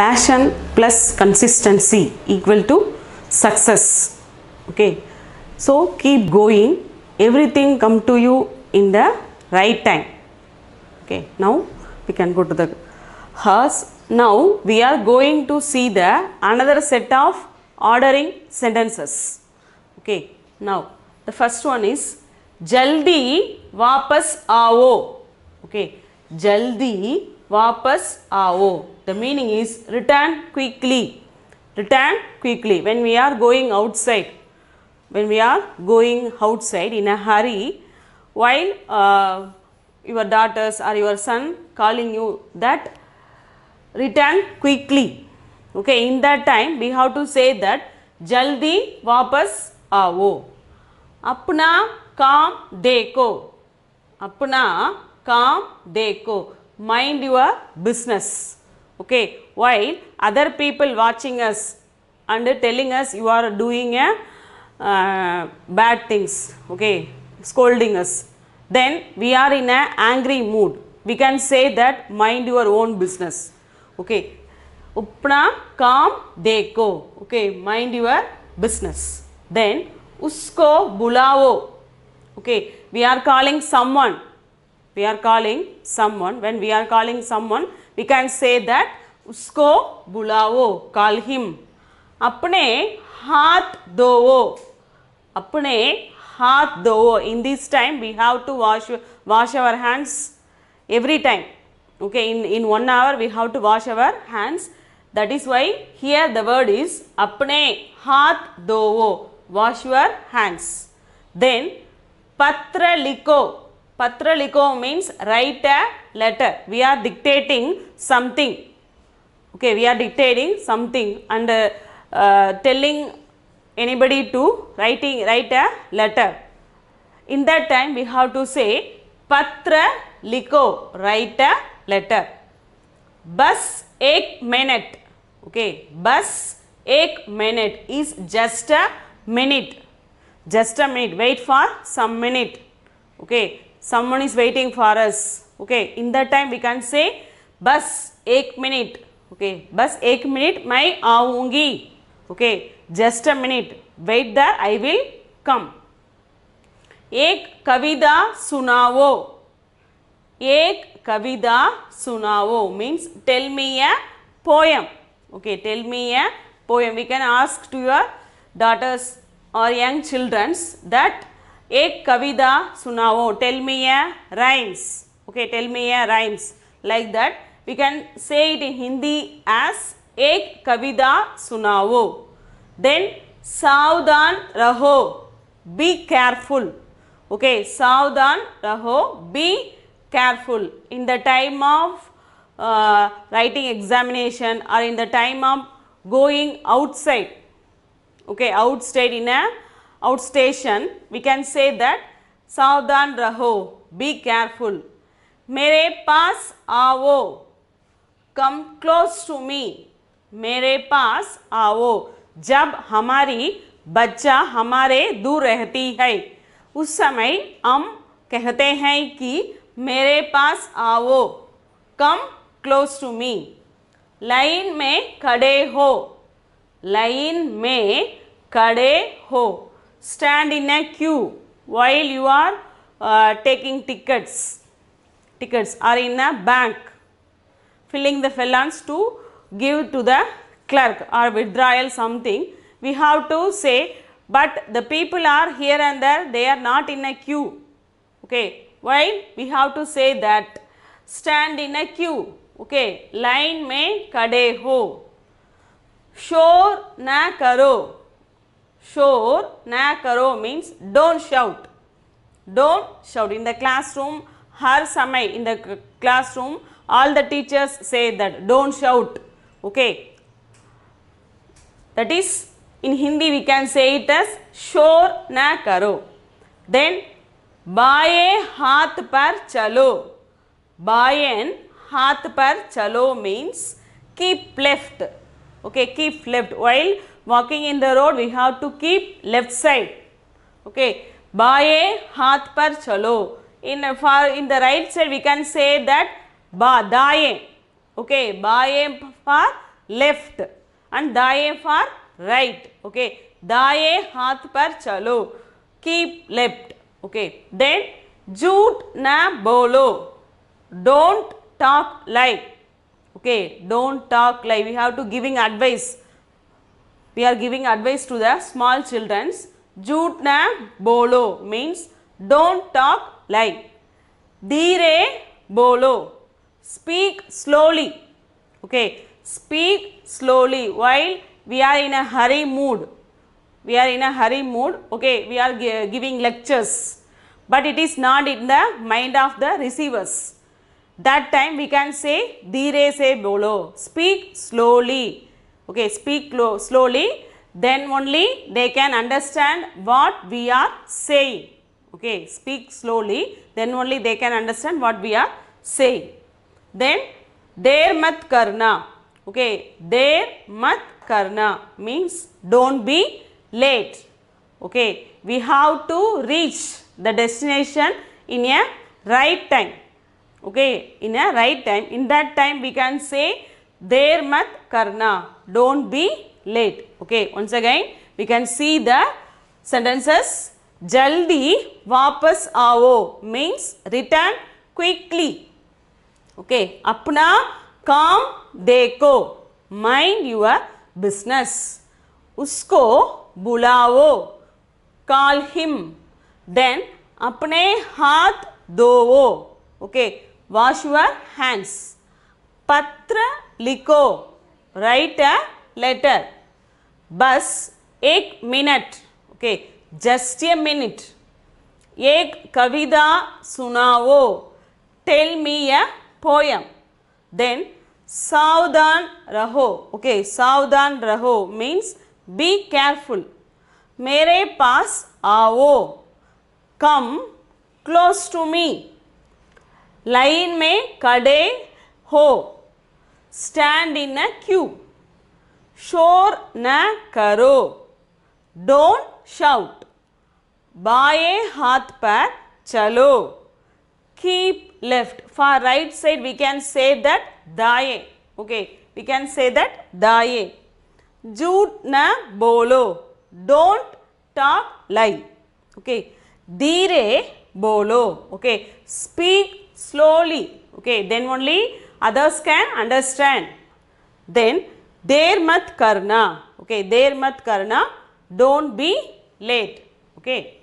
passion plus consistency equal to success. Okay. So, keep going. Everything come to you in the right time. Okay. Now, we can go to the house. Now, we are going to see the another set of ordering sentences. Okay. Now, the first one is Jaldi vapas आओ okay. Jaldi. वापस आओ the meaning is return quickly return quickly when we are going outside when we are going said in a hurry while your daughters are your son calling you that return quickly okay in that time we have to say that जल्दी वापस आओ अपना काम देखो अपना काम देखो mind your business. Okay. While other people watching us and telling us you are doing a, uh, bad things. Okay. Scolding us. Then we are in an angry mood. We can say that mind your own business. Okay. Upna काम deko, okay. Mind your business. Then usko bulao, okay we are calling someone we are calling someone, when we are calling someone, we can say that उसको बुलाओ call him. अपने हाथ धोवो अपने हाथ धोवो in this time we have to wash wash our hands every time okay in in one hour we have to wash our hands that is why here the word is apne hath dovo wash your hands then patra liko Patraliko means write a letter. We are dictating something. Okay, we are dictating something and uh, uh, telling anybody to writing write a letter. In that time we have to say liko write a letter. Bus ek minute. Okay, bus ek minute is just a minute. Just a minute. Wait for some minute. Okay, someone is waiting for us. Okay, in that time we can say bus 1 minute. Okay, bus 1 minute my aungi. Okay, just a minute. Wait there, I will come. "Ek kavida सुनाओ "Ek kavida सुनाओ means tell me a poem okay tell me a poem we can ask to your daughters or young children that एक कविता सुनाओ tell me a rhymes okay tell me a rhymes like that we can say it in Hindi as एक कविता सुनाओ then सावधान रहो be careful okay सावधान रहो be careful in the time of writing examination और in the time of going outside okay outside in a outstation, we can say that सावधान रहो बी केयरफुल मेरे पास आओ कम क्लोज टू मी मेरे पास आओ जब हमारी बच्चा हमारे दूर रहती है उस समय हम कहते हैं कि मेरे पास आओ come close to me line में खड़े हो लाइन में खड़े हो stand in a queue while you are uh, taking tickets, tickets are in a bank, filling the felons to give to the clerk or withdrawal something, we have to say but the people are here and there, they are not in a queue, okay. While we have to say that stand in a queue, okay, line mein kade ho, shor na karo, शोर ना करो mean don't shout don't shout in the class room हर समय in the class room all the teachers say that don't shout okay that is in Hindi we can say it as शोर ना करो then बाए हाथ पर चलो बाय हाथ पर चलो means keep left okay keep left while walking in the road we have to keep left side okay baye haath par chalo in far in the right side we can say that ba daye okay baye far left and daye far right okay daye haath par chalo keep left okay then jhoot na bolo don't talk lie okay don't talk lie we have to giving advice we are giving advice to the small childrens. Jhoot na bolo means don't talk lie. Dheere bolo. Speak slowly. Okay. Speak slowly while we are in a hurry mood. We are in a hurry mood. Okay. We are giving lectures. But it is not in the mind of the receivers. That time we can say, Dheere se bolo. Speak slowly okay speak slowly then only they can understand what we are saying okay speak slowly then only they can understand what we are saying then dare mat karna okay dare mat karna means don't be late okay we have to reach the destination in a right time okay in a right time in that time we can say देर मत करना don't be late okay once again we can see the sentences जल्दी वापस आओ means return quickly okay अपना काम देखो mind your business उसको बुलाओ कॉल हिम देन अपने हाथ धोवो ओके वॉश योर हैंड्स पत्र लिखो राइट अ लेटर बस एक मिनट ओके जस्ट ए मिनट एक कविता सुनाओ tell me a poem then सावधान रहो ओके सावधान रहो मीन्स बी केयरफुल मेरे पास आओ come close to me line में कड़े हो stand in a queue. Shor na karo. Don't shout. baaye haath par chalo. Keep left. For right side we can say that daaye Okay. We can say that daaye Jhoot na bolo. Don't talk lie. Okay. Dheere bolo. Okay. Speak slowly. Okay. Then only others can understand. Then there mat karna. Okay, there mat karna. Don't be late. Okay.